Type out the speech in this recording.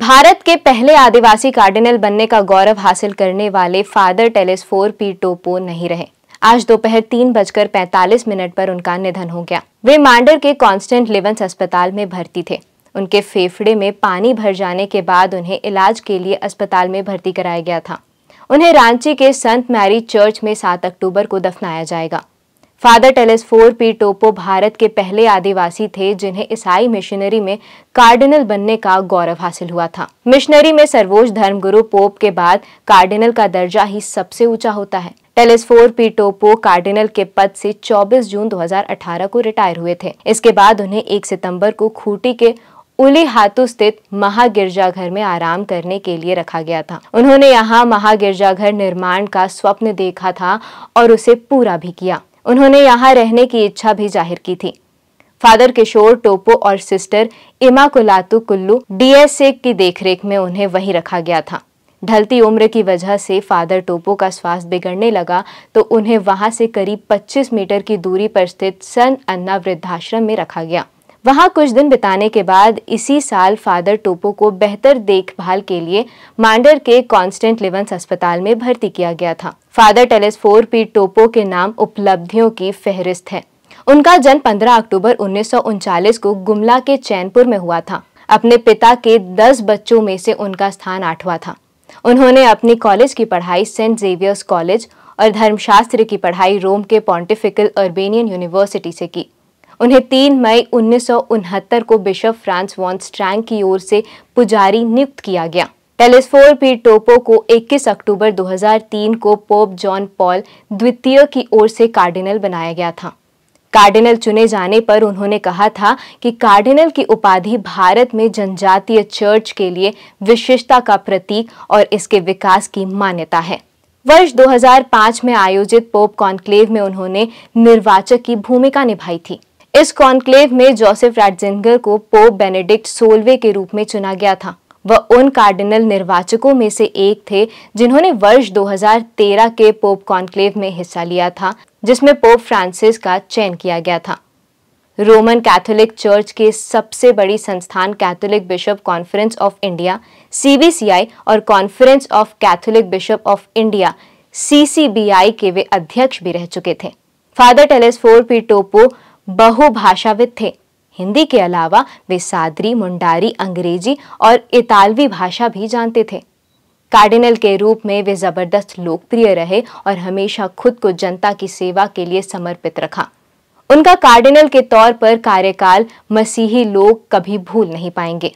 भारत के पहले आदिवासी कार्डिनल बनने का गौरव हासिल करने वाले फादर फोर पी टोपो नहीं रहे आज दोपहर तीन बजकर पैंतालीस मिनट पर उनका निधन हो गया वे मांडर के कांस्टेंट लिवेंस अस्पताल में भर्ती थे उनके फेफड़े में पानी भर जाने के बाद उन्हें इलाज के लिए अस्पताल में भर्ती कराया गया था उन्हें रांची के संत मैरी चर्च में सात अक्टूबर को दफनाया जाएगा father Telesphore P Toppo Bharat के पहले आदिवासी थे जिन्हें ईसाई मिशनरी में कार्डिनल बनने का गौरव हासिल हुआ था मिशनरी में सर्वोच्च धर्मगुरु पोप के बाद कार्डिनल का दर्जा ही सबसे ऊंचा होता है टेलेसफोर पी टोपो कार्डिनल के पद से 24 जून 2018 को रिटायर हुए थे इसके बाद उन्हें 1 सितंबर को खूटी के उली हाथू स्थित महागिरजाघर में आराम करने के लिए रखा गया था उन्होंने यहाँ महागिरजाघर निर्माण का स्वप्न देखा था और उसे पूरा भी किया उन्होंने यहाँ रहने की इच्छा भी जाहिर की थी फादर किशोर टोपो और सिस्टर इमा कुलातु कुल्लू डीएसए की देखरेख में उन्हें वहीं रखा गया था ढलती उम्र की वजह से फादर टोपो का स्वास्थ्य बिगड़ने लगा तो उन्हें वहां से करीब 25 मीटर की दूरी पर स्थित सन अन्ना वृद्धाश्रम में रखा गया वहाँ कुछ दिन बिताने के बाद इसी साल फादर टोपो को बेहतर देखभाल के लिए मांडर के कांस्टेंट लिवंस अस्पताल में भर्ती किया गया था फादर फोर पी टोपो के नाम उपलब्धियों की फहरिस्त है उनका जन्म 15 अक्टूबर उन्नीस को गुमला के चैनपुर में हुआ था अपने पिता के 10 बच्चों में से उनका स्थान आठवा था उन्होंने अपनी कॉलेज की पढ़ाई सेंट जेवियर्स कॉलेज और धर्मशास्त्र की पढ़ाई रोम के पॉन्टिफिकल अर्बेनियन यूनिवर्सिटी से की उन्हें 3 मई उन्नीस को बिशप फ्रांस वॉन स्ट्रैंग की ओर से पुजारी नियुक्त किया गया टेलीस्फोर पी टोपो को 21 अक्टूबर 2003 को पोप जॉन पॉल द्वितीय की ओर से कार्डिनल बनाया गया था कार्डिनल चुने जाने पर उन्होंने कहा था कि कार्डिनल की उपाधि भारत में जनजातीय चर्च के लिए विशिष्टता का प्रतीक और इसके विकास की मान्यता है वर्ष 2005 में आयोजित पोप कॉन्क्लेव में उन्होंने निर्वाचक की भूमिका निभाई थी इस कॉन्क्लेव में जोसेफ रैटजिंगर को पोप बेनेडिक्ट सोलवे के रूप में चुना गया था वह उन कार्डिनल निर्वाचकों में से एक थे जिन्होंने वर्ष 2013 के पोप कॉन्क्लेव में हिस्सा लिया था जिसमें पोप फ्रांसिस का चयन किया गया था रोमन कैथोलिक चर्च के सबसे बड़ी संस्थान Catholic Bishop Conference of India C और Conference of Catholic Bishop of India C के वे अध्यक्ष भी रह चुके थे फादर टेलेसफोर पी टोपो बहुभाषाविद थे हिंदी के अलावा वे सादरी मुंडारी अंग्रेजी और इतालवी भाषा भी जानते थे कार्डिनल के रूप में वे ज़बरदस्त लोकप्रिय रहे और हमेशा खुद को जनता की सेवा के लिए समर्पित रखा उनका कार्डिनल के तौर पर कार्यकाल मसीही लोग कभी भूल नहीं पाएंगे